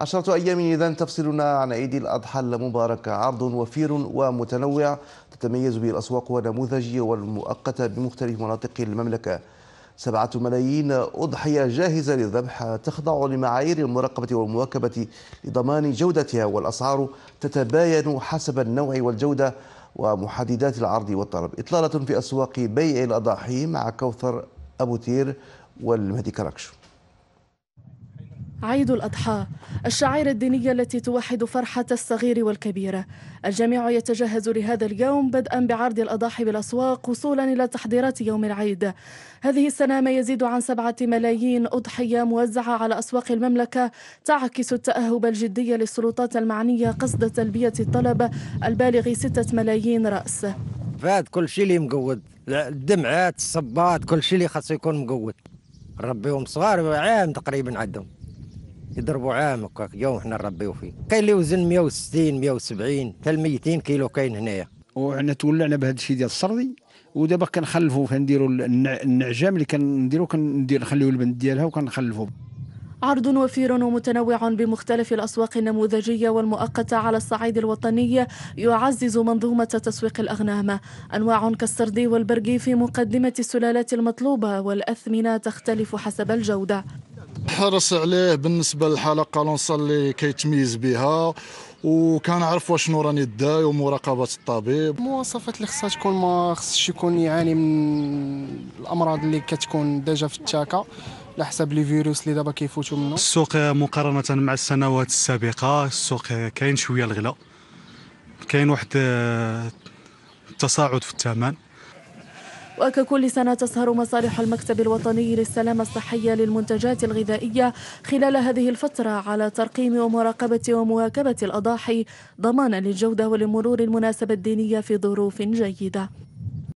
عشرة أيام إذا تفصلنا عن عيد الأضحى المبارك عرض وفير ومتنوع تتميز به الأسواق والنموذج والمؤقتة بمختلف مناطق المملكة سبعة ملايين أضحية جاهزة للذبح تخضع لمعايير المراقبة والمواكبة لضمان جودتها والأسعار تتباين حسب النوع والجودة ومحددات العرض والطلب إطلالة في أسواق بيع الأضاحي مع كوثر أبو تير والمهدي كراكشو عيد الأضحى الشعائر الدينية التي توحد فرحة الصغير والكبير الجميع يتجهز لهذا اليوم بدءا بعرض الأضاحي بالأسواق وصولا إلى تحضيرات يوم العيد هذه السنة ما يزيد عن سبعة ملايين أضحية موزعة على أسواق المملكة تعكس التأهب الجدي للسلطات المعنية قصد تلبية الطلب البالغ ستة ملايين رأس فات كل شيء اللي مقود الدمعات الصبات كل شيء اللي خاصه يكون مقود ربيهم صغار عام تقريبا عندهم يضربوا عام هكاك يوم حنا نربيو فيه كاين اللي وزن 160 170 حتى 200 كيلو كاين هنايا وحنا تولعنا بهذا الشيء ديال السردي ودابا كنخلفوا كنديروا النعجام اللي كنديروا كندير نخليو البنت ديالها وكنخلفوا عرض وفير ومتنوع بمختلف الأسواق النموذجية والمؤقتة على الصعيد الوطني يعزز منظومة تسويق الأغنام أنواع كالسردي والبرقي في مقدمة السلالات المطلوبة والأثمنة تختلف حسب الجودة حرص عليه بالنسبه للحلقه لونصا اللي كيتميز بها وكنعرف واشنو راني داي ومراقبه الطبيب المواصفات اللي خصها تكون ما خصش يكون يعاني من الامراض اللي كتكون ديجا في التاكا على حسب لي فيروس اللي دابا كيفوتوا منه السوق مقارنه مع السنوات السابقه السوق كاين شويه الغلاء كاين واحد التصاعد آه، في الثمن وككل سنة تسهر مصالح المكتب الوطني للسلامة الصحية للمنتجات الغذائية خلال هذه الفترة على ترقيم ومراقبة ومواكبة الأضاحي ضمانا للجودة ولمرور المناسبة الدينية في ظروف جيدة